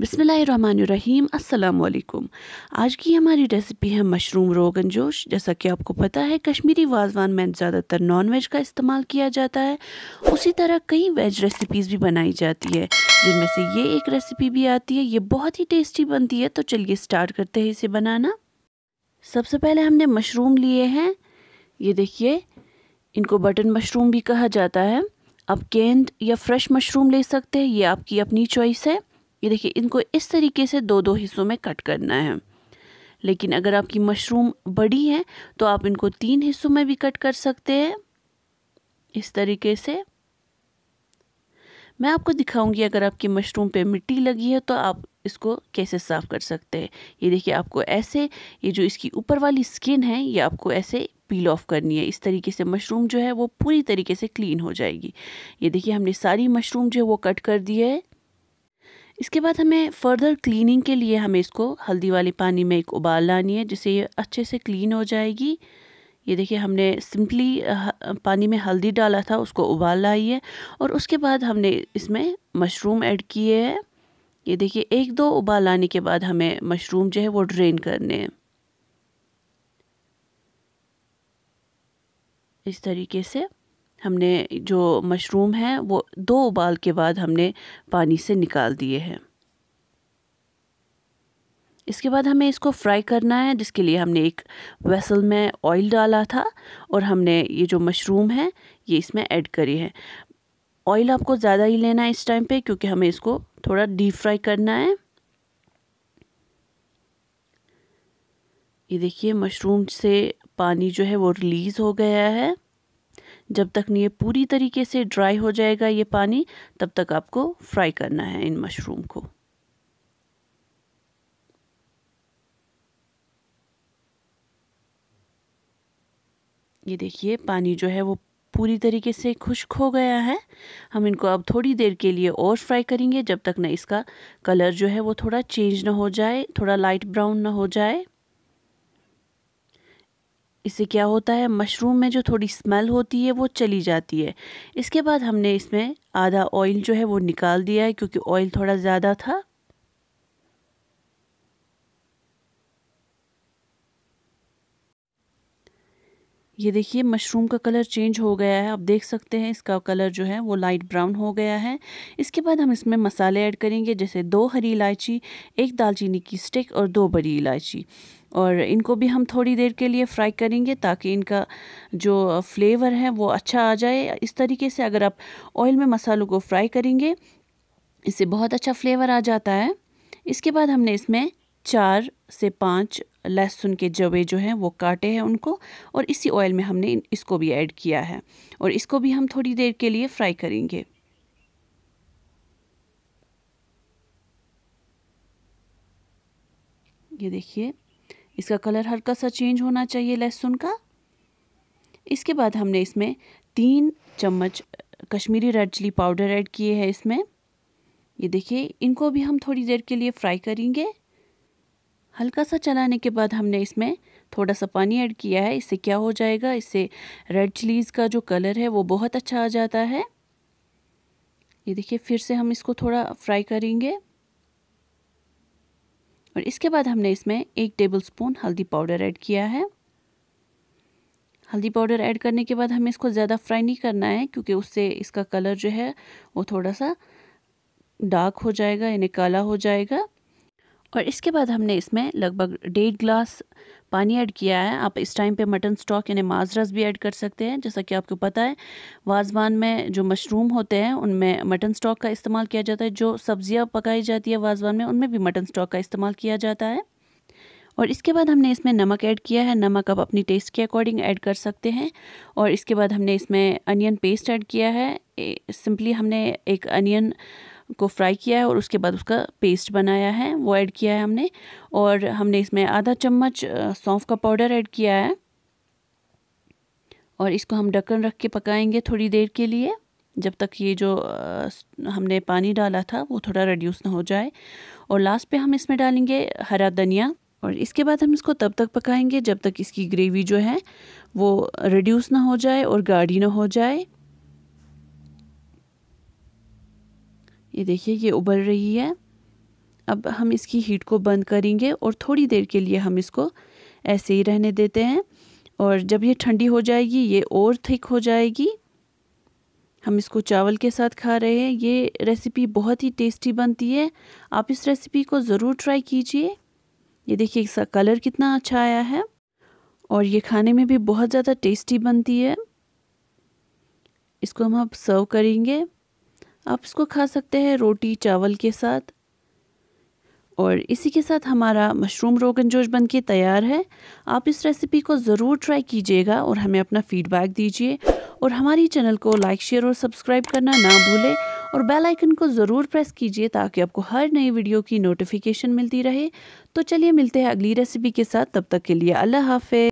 बिसमीम अल्लाम आज की हमारी रेसिपी है मशरूम रोगन जोश जैसा कि आपको पता है कश्मीरी वाजवान में ज़्यादातर नॉन वेज का इस्तेमाल किया जाता है उसी तरह कई वेज रेसिपीज़ भी बनाई जाती है जिनमें से ये एक रेसिपी भी आती है ये बहुत ही टेस्टी बनती है तो चलिए स्टार्ट करते हैं इसे बनाना सबसे पहले हमने मशरूम लिए हैं ये देखिए इनको बटन मशरूम भी कहा जाता है आप केंद या फ्रेश मशरूम ले सकते हैं ये आपकी अपनी चॉइस है ये देखिए इनको इस तरीके से दो दो हिस्सों में कट करना है लेकिन अगर आपकी मशरूम बड़ी है तो आप इनको तीन हिस्सों में भी कट कर सकते हैं इस तरीके से मैं आपको दिखाऊंगी अगर आपकी मशरूम पे मिट्टी लगी है तो आप इसको कैसे साफ़ कर सकते हैं ये देखिए आपको ऐसे ये जो इसकी ऊपर वाली स्किन है ये आपको ऐसे पील ऑफ करनी है इस तरीके से मशरूम जो है वो पूरी तरीके से क्लीन हो जाएगी ये देखिए हमने सारी मशरूम जो है वो कट कर दी है इसके बाद हमें फर्दर क्लीनिंग के लिए हमें इसको हल्दी वाले पानी में एक उबाल लानी है जिससे ये अच्छे से क्लीन हो जाएगी ये देखिए हमने सिंपली पानी में हल्दी डाला था उसको उबाल लाई है और उसके बाद हमने इसमें मशरूम ऐड किए हैं ये देखिए एक दो उबाल आने के बाद हमें मशरूम जो है वो ड्रेन करने हैं इस तरीके से हमने जो मशरूम हैं वो दो उबाल के बाद हमने पानी से निकाल दिए हैं इसके बाद हमें इसको फ्राई करना है जिसके लिए हमने एक वेसल में ऑयल डाला था और हमने ये जो मशरूम है ये इसमें ऐड करी है ऑयल आपको ज़्यादा ही लेना है इस टाइम पे क्योंकि हमें इसको थोड़ा डीप फ्राई करना है ये देखिए मशरूम से पानी जो है वो रिलीज़ हो गया है जब तक ये पूरी तरीके से ड्राई हो जाएगा ये पानी तब तक आपको फ्राई करना है इन मशरूम को ये देखिए पानी जो है वो पूरी तरीके से खुश्क हो गया है हम इनको अब थोड़ी देर के लिए और फ्राई करेंगे जब तक ना इसका कलर जो है वो थोड़ा चेंज ना हो जाए थोड़ा लाइट ब्राउन ना हो जाए इससे क्या होता है मशरूम में जो थोड़ी स्मेल होती है वो चली जाती है इसके बाद हमने इसमें आधा ऑयल जो है वो निकाल दिया है क्योंकि ऑयल थोड़ा ज़्यादा था ये देखिए मशरूम का कलर चेंज हो गया है आप देख सकते हैं इसका कलर जो है वो लाइट ब्राउन हो गया है इसके बाद हम इसमें मसाले ऐड करेंगे जैसे दो हरी इलायची एक दालचीनी की स्टिक और दो बड़ी इलायची और इनको भी हम थोड़ी देर के लिए फ्राई करेंगे ताकि इनका जो फ्लेवर है वो अच्छा आ जाए इस तरीके से अगर आप ऑयल में मसालों को फ्राई करेंगे इससे बहुत अच्छा फ्लेवर आ जाता है इसके बाद हमने इसमें चार से पाँच लहसुन के जवे जो हैं वो काटे हैं उनको और इसी ऑयल में हमने इसको भी ऐड किया है और इसको भी हम थोड़ी देर के लिए फ्राई करेंगे ये देखिए इसका कलर हल्का सा चेंज होना चाहिए लहसुन का इसके बाद हमने इसमें तीन चम्मच Kashmiri red chilli powder add किए हैं इसमें ये देखिए इनको भी हम थोड़ी देर के लिए फ्राई करेंगे हल्का सा चलाने के बाद हमने इसमें थोड़ा सा पानी ऐड किया है इससे क्या हो जाएगा इससे रेड चिलीज़ का जो कलर है वो बहुत अच्छा आ जाता है ये देखिए फिर से हम इसको थोड़ा फ्राई करेंगे और इसके बाद हमने इसमें एक टेबल स्पून हल्दी पाउडर ऐड किया है हल्दी पाउडर ऐड करने के बाद हमें इसको ज़्यादा फ्राई नहीं करना है क्योंकि उससे इसका कलर जो है वो थोड़ा सा डार्क हो जाएगा यानी काला हो जाएगा और इसके बाद हमने इसमें लगभग डेढ़ ग्लास पानी ऐड किया है आप इस टाइम पे मटन स्टॉक यानी माजरस भी ऐड कर सकते हैं जैसा कि आपको पता है वाज़वान में जो मशरूम होते हैं उनमें मटन स्टॉक का इस्तेमाल किया जाता है जो सब्जियां पकाई जाती है वाज़वान में उनमें भी मटन स्टॉक का इस्तेमाल किया जाता है और इसके बाद हमने इसमें नमक ऐड किया है नमक आप अपनी टेस्ट के अकॉर्डिंग ऐड कर सकते हैं और इसके बाद हमने इसमें अनियन पेस्ट ऐड किया है सिंपली हमने एक अनियन को फ्राई किया है और उसके बाद उसका पेस्ट बनाया है वो ऐड किया है हमने और हमने इसमें आधा चम्मच सौंफ का पाउडर ऐड किया है और इसको हम ढक्कन रख के पकाएंगे थोड़ी देर के लिए जब तक ये जो हमने पानी डाला था वो थोड़ा रिड्यूस ना हो जाए और लास्ट पे हम इसमें डालेंगे हरा धनिया और इसके बाद हम इसको तब तक पकाएंगे जब तक इसकी ग्रेवी जो है वो रिड्यूस ना हो जाए और गाढ़ी ना हो जाए ये देखिए ये उबल रही है अब हम इसकी हीट को बंद करेंगे और थोड़ी देर के लिए हम इसको ऐसे ही रहने देते हैं और जब ये ठंडी हो जाएगी ये और थिक हो जाएगी हम इसको चावल के साथ खा रहे हैं ये रेसिपी बहुत ही टेस्टी बनती है आप इस रेसिपी को ज़रूर ट्राई कीजिए ये देखिए इसका कलर कितना अच्छा आया है और ये खाने में भी बहुत ज़्यादा टेस्टी बनती है इसको हम अब सर्व करेंगे आप इसको खा सकते हैं रोटी चावल के साथ और इसी के साथ हमारा मशरूम रोगन जोश बन के तैयार है आप इस रेसिपी को ज़रूर ट्राई कीजिएगा और हमें अपना फ़ीडबैक दीजिए और हमारी चैनल को लाइक शेयर और सब्सक्राइब करना ना भूलें और बेल आइकन को ज़रूर प्रेस कीजिए ताकि आपको हर नई वीडियो की नोटिफिकेशन मिलती रहे तो चलिए मिलते हैं अगली रेसिपी के साथ तब तक के लिए अल्लाह हाफि